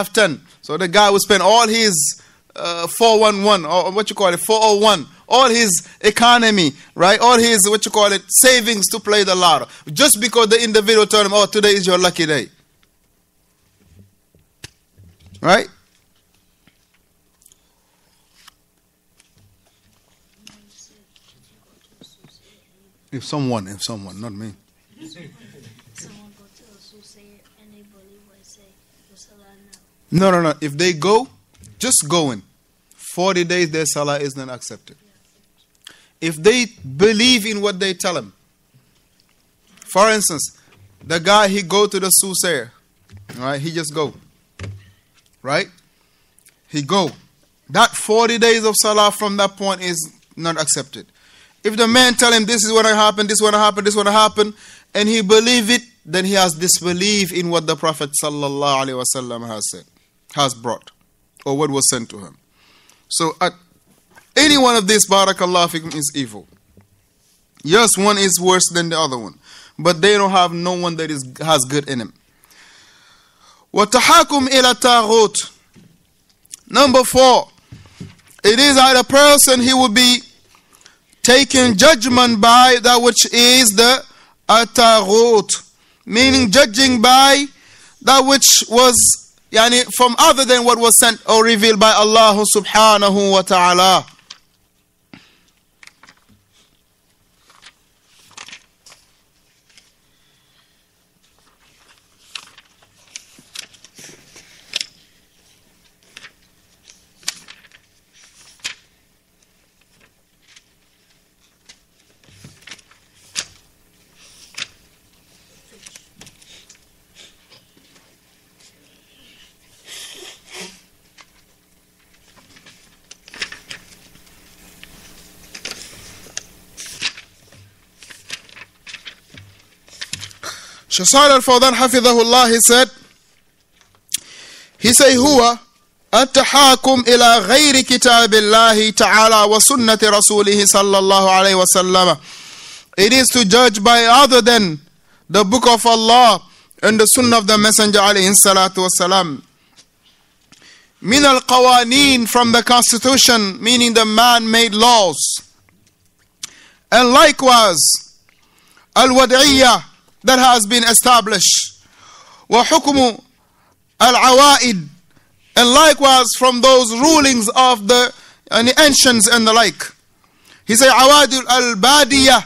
510. So the guy will spend all his uh, 411 or what you call it, 401, all his economy, right? All his, what you call it, savings to play the lotto. Just because the individual told him, oh, today is your lucky day. Right? If someone, if someone, not me. Someone go to a and they believe what say. No, no, no. If they go, just going, 40 days their salah is not accepted. If they believe in what they tell him, for instance, the guy he go to the soothsayer, right? He just go, right? He go. That 40 days of salah from that point is not accepted. If the man tell him this is what happened, this is what happened, this is what happened, and he believe it, then he has disbelief in what the Prophet has said, has brought, or what was sent to him. So at any one of these, barakallah fikum, is evil. Yes, one is worse than the other one, but they don't have no one that is has good in him. وَتَحَاكُمْ إِلَى تَاغُوتٍ Number four, it is that a person he will be taken judgment by that which is the ataghut, meaning judging by that which was yani, from other than what was sent or revealed by Allah subhanahu wa ta'ala. Shasar al Fawdan Hafizahullah, he said, He say, Huwa, Attahakum ila ghayri kitabillahi ta'ala wa sunnati rasulihi sallallahu alayhi wasallam.' It is to judge by other than the book of Allah and the sunnah of the Messenger alayhi salatu wa Min al qawaneen from the constitution, meaning the man made laws. And likewise, al wad'iyyah that has been established. وَحُكْمُ al-awaid, and likewise from those rulings of the, and the ancients and the like. He said, awadul al-badiyah,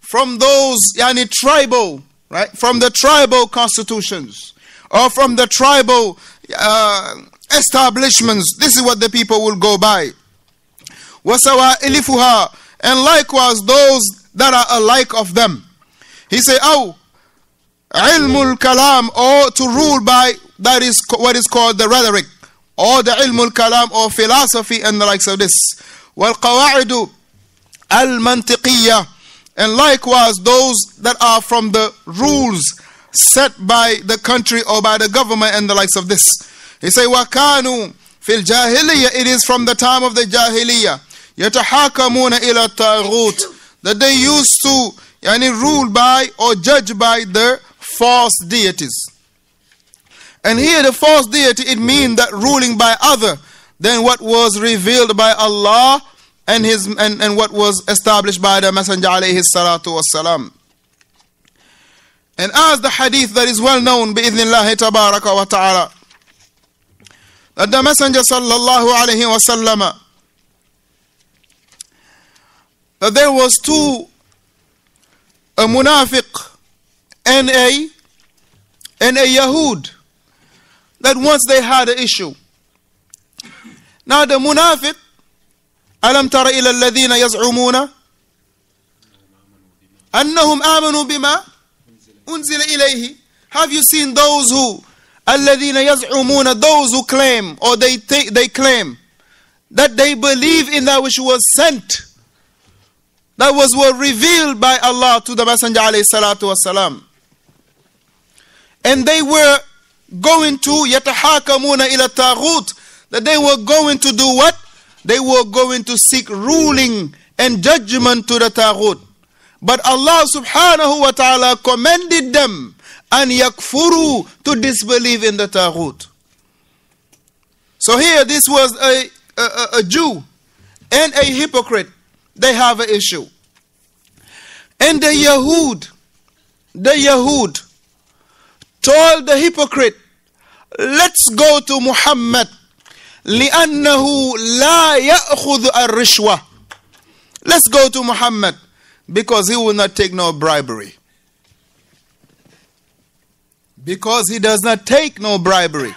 from those yani tribal, right? From the tribal constitutions or from the tribal uh, establishments. This is what the people will go by. Wasawa ilifuha, and likewise those that are alike of them. He said, "Oh, ilmul kalam or to rule by that is what is called the rhetoric or the ilmul kalam or philosophy and the likes of this al المنطقية and likewise those that are from the rules set by the country or by the government and the likes of this he say kanu fil jahiliya it is from the time of the jahiliya yatahakamuna ila taghut that they used to and yani rule by or judge by the false deities. And here, the false deity, it means that ruling by other than what was revealed by Allah and, his, and, and what was established by the Messenger alayhi salatu wasalam. And as the hadith that is well known, bi'idhnillahi tabaraka wa ta'ala, that the Messenger sallallahu alayhi wasallam, that there was two, a munafiq, and a and a Yahud that once they had an issue. Now the munafiq, ألم تر إلى ladina yazumuna. أنهم amanu bima أنزل ilayhi. Have you seen those who الذين yazumuna? those who claim or they take, they claim that they believe in that which was sent that was were revealed by Allah to the Messenger عليه الصلاة والسلام and they were going to yatahakamuna ila taghut that they were going to do what they were going to seek ruling and judgment to the taghut but Allah subhanahu wa ta'ala commanded them and yakfuru to disbelieve in the taghut so here this was a, a, a Jew and a hypocrite they have an issue and the Yahud the Yahud told the hypocrite, Let's go to Muhammad. لأنه لا يأخذ الرشوة. Let's go to Muhammad because he will not take no bribery. Because he does not take no bribery.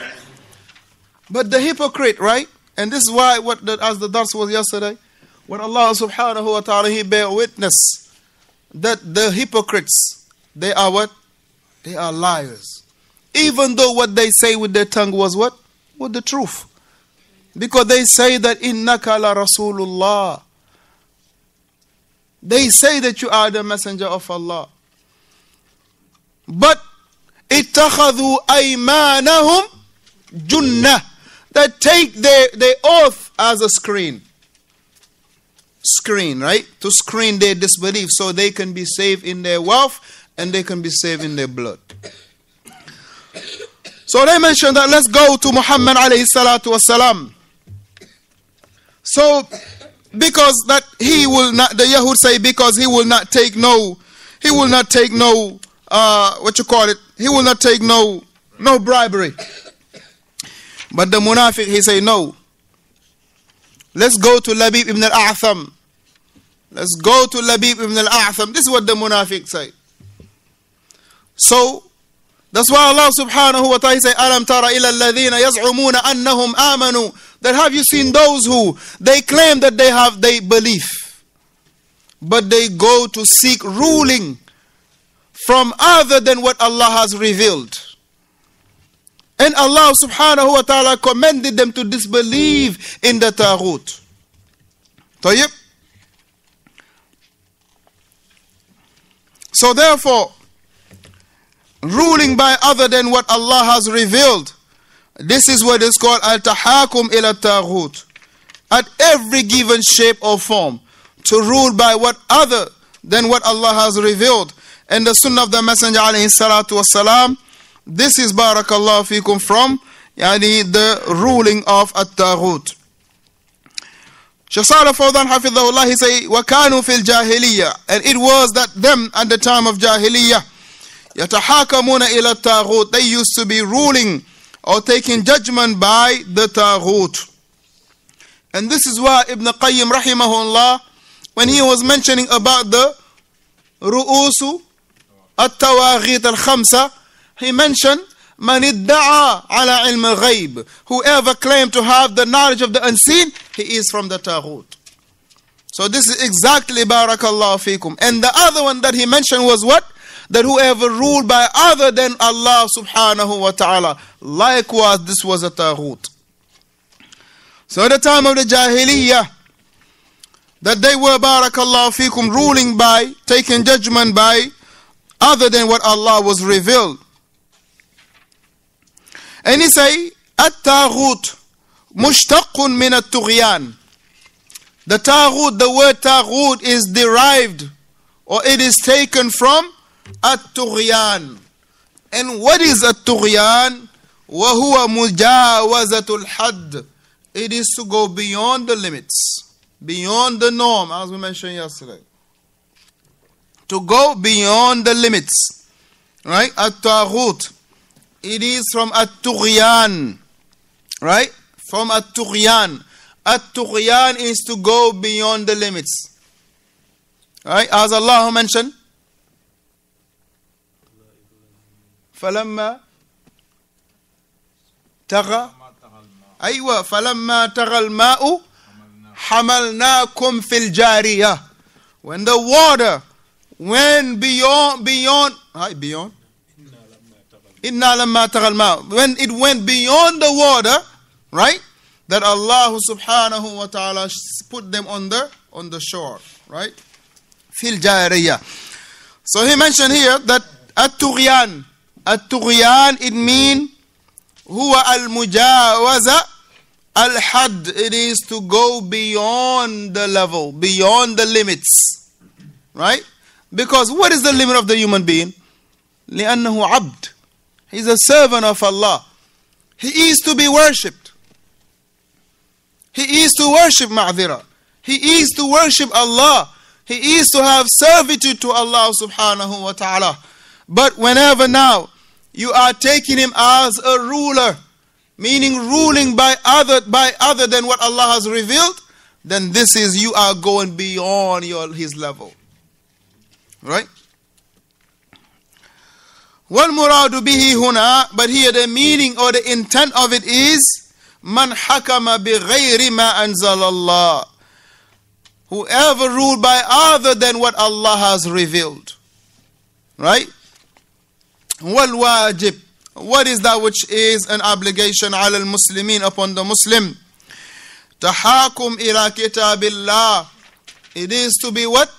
But the hypocrite, right? And this is why, what the, as the dars was yesterday, when Allah subhanahu wa ta'ala, He bear witness that the hypocrites, they are what? They are liars. Even though what they say with their tongue was what? With the truth. Because they say that innaka la Rasulullah. They say that you are the messenger of Allah. But اتخذوا أيمانهم جنة that take their, their oath as a screen. Screen, right? To screen their disbelief so they can be saved in their wealth and they can be saved in their blood. So they mentioned that let's go to Muhammad alayhi salatu wasalam. So because that he will not the Yahud say because he will not take no he will not take no uh, what you call it he will not take no no bribery. But the Munafiq he say no. Let's go to Labib ibn al-A'tham. Let's go to Labib ibn al-A'tham. This is what the Munafiq said. So that's why Allah subhanahu wa ta'ala say, Alam tara ila alladhina yaz'umuna annahum amanu. That have you seen those who they claim that they have they belief, but they go to seek ruling from other than what Allah has revealed. And Allah subhanahu wa ta'ala commanded them to disbelieve in the Tawhut. So therefore, ruling by other than what Allah has revealed. This is what is called al tahakum ila taghut. At every given shape or form, to rule by what other than what Allah has revealed. And the sunnah of the Messenger alayhi salatu wasalam, this is barakallahu fikum from yani the ruling of at taghut. Shaykh Salih Fawdan Hafidhullah, he say, وَكَانُوا فِي الْجَاهِلِيَّةِ And it was that them at the time of Jahiliyyah, Yatahakamuna ila taghut. They used to be ruling or taking judgment by the tahrut, And this is why Ibn Qayyim الله when he was mentioning about the ru'usu at-tawaghit al-khamsa, he mentioned man idda'a ala ilm ghayb. Whoever claimed to have the knowledge of the unseen, he is from the tahrut. So this is exactly barakallahu fikum. And the other one that he mentioned was what? that whoever ruled by other than Allah subhanahu wa ta'ala. Likewise, this was a taghut. So at the time of the Jahiliyyah, that they were barakallahu fikum ruling by, taking judgment by other than what Allah was revealed. And he say, At-taghut, mushtaqun min at-tughyan. The taghut, the word taghut is derived or it is taken from الطغيان and what is الطغيان وهو مجاوزة It it is to go beyond the limits beyond the norm as we mentioned yesterday to go beyond the limits right الطاغوت it is from الطغيان right from at الطغيان is to go beyond the limits right as Allah mentioned فلما تغى أيوة فلما تغى الماء حملناكم في الجارية when the water went beyond beyond hi beyond إنا لما تغى الماء when it went beyond the water right that Allah subhanahu wa ta'ala put them on the on the shore right في الجارية so he mentioned here that at Turian At-tughyan, it means huwa al-mujawaza al-had. It is to go beyond the level, beyond the limits. Right? Because what is the limit of the human being? لأنه عبد. He's a servant of Allah. He is to be worshipped. He is to worship ma'dhira. He is to worship Allah. He is to have servitude to Allah subhanahu wa ta'ala. But whenever now you are taking him as a ruler, meaning ruling by other by other than what Allah has revealed, then this is you are going beyond your his level. Right? والمراد به هنا but here the meaning or the intent of it is من bi بغير ma anzal Allah. whoever ruled by other than what Allah has revealed right والواجب what is that which is an obligation على المسلمين upon the Muslim تحاكم إلى كتاب الله it is to be what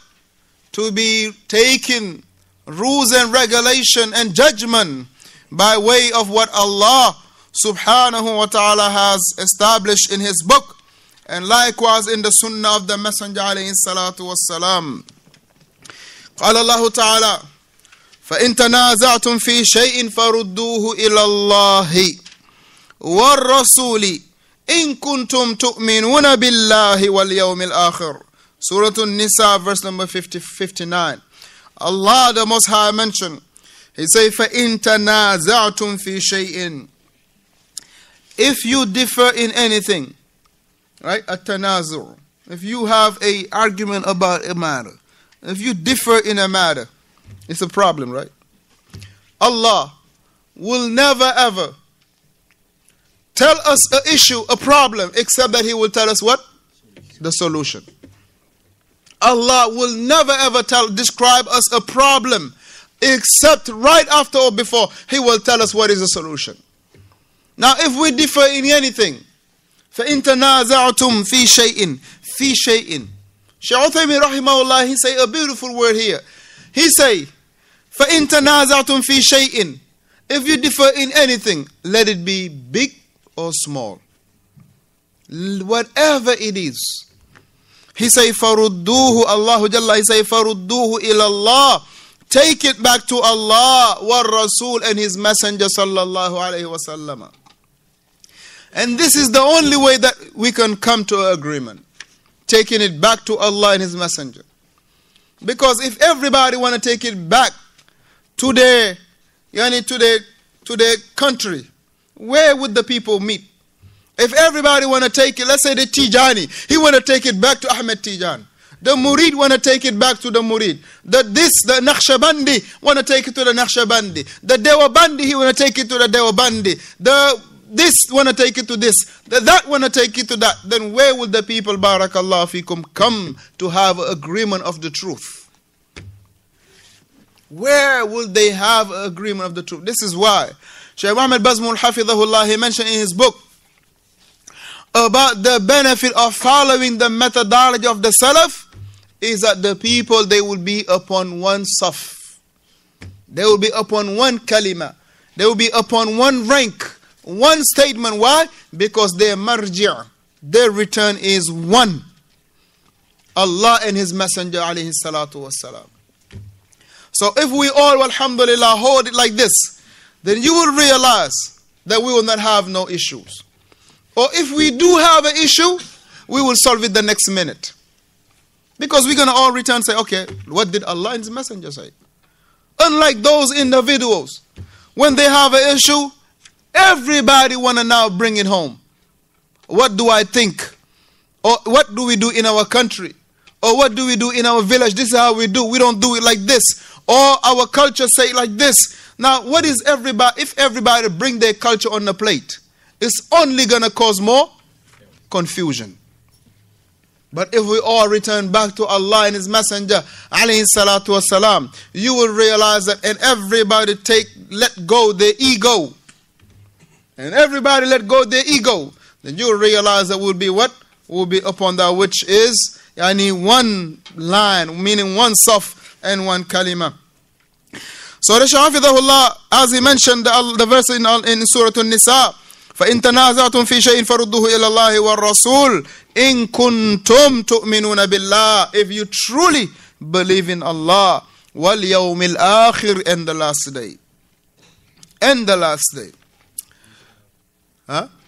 to be taken rules and regulation and judgment by way of what Allah subhanahu wa ta'ala has established in his book and likewise in the sunnah of the messenger alayhi salatu wassalam قال الله تعالى فإن تنازعتم في شيء فردوه إلى الله والرسول إن كنتم تؤمنون بالله واليوم الآخر سورة النساء verse number 50, 59 Allah the Most High mentioned He said فَإِن تَنَازَعْتُمْ فِي شَيْءٍ If you differ in anything Right? At-tanazur If you have a argument about a matter If you differ in a matter It's a problem, right? Allah will never ever tell us an issue, a problem, except that He will tell us what? The solution. Allah will never ever tell, describe us a problem, except right after or before He will tell us what is the solution. Now, if we differ in anything, فَإِن تَنَازَعْتُمْ فِي شَيْءٍ فِي شَيْءٍ Shaykh Uthaymin rahimahullah, he say a beautiful word here. He say, "For تَنَازَعْتُمْ فِي شَيْءٍ If you differ in anything, let it be big or small. Whatever it is. He say, فَرُدُّوهُ Allah Jalla, he say, فَرُدُّوهُ إِلَى Take it back to Allah, wa Rasul and His Messenger sallallahu alayhi wasallam. And this is the only way that we can come to agreement. Taking it back to Allah and His Messenger. Because if everybody want to take it back to their, know, to their, to their country, where would the people meet? If everybody want to take it, let's say the Tijani, he want to take it back to Ahmed Tijani. The Murid want to take it back to the Murid. The this, the Naqshbandi want to take it to the Naqshbandi. The Dewabandi, he want to take it to the Dewabandi. The this want to take it to this, that want to take it to that, then where will the people, barakallah fikum, come to have agreement of the truth? Where will they have agreement of the truth? This is why Shaykh Muhammad Bazmul Hafidahullah, he mentioned in his book about the benefit of following the methodology of the Salaf is that the people, they will be upon one saf. They will be upon one kalima. They will be upon one rank one statement. Why? Because their marji', their return is one. Allah and His Messenger alayhi salatu wasalam. So if we all, alhamdulillah, hold it like this, then you will realize that we will not have no issues. Or if we do have an issue, we will solve it the next minute. Because we're going to all return and say, okay, what did Allah and His Messenger say? Unlike those individuals, when they have an issue, Everybody want to now bring it home. What do I think? Or what do we do in our country? Or what do we do in our village? This is how we do. We don't do it like this. Or our culture say like this. Now, what is everybody, if everybody bring their culture on the plate, it's only going to cause more confusion. But if we all return back to Allah and His Messenger, alayhi salatu wasalam, you will realize that and everybody take, let go their ego and everybody let go their ego, then you'll realize that will be what? Will be upon that which is yani one line, meaning one saf and one kalima. So the Shafidahullah, as he mentioned the, the verse in, in Surah An-Nisa, فإن تنازعتم في شيء فردوه إلى الله والرسول إن كنتم تؤمنون بالله if you truly believe in Allah واليوم الآخر and the last day and the last day Huh?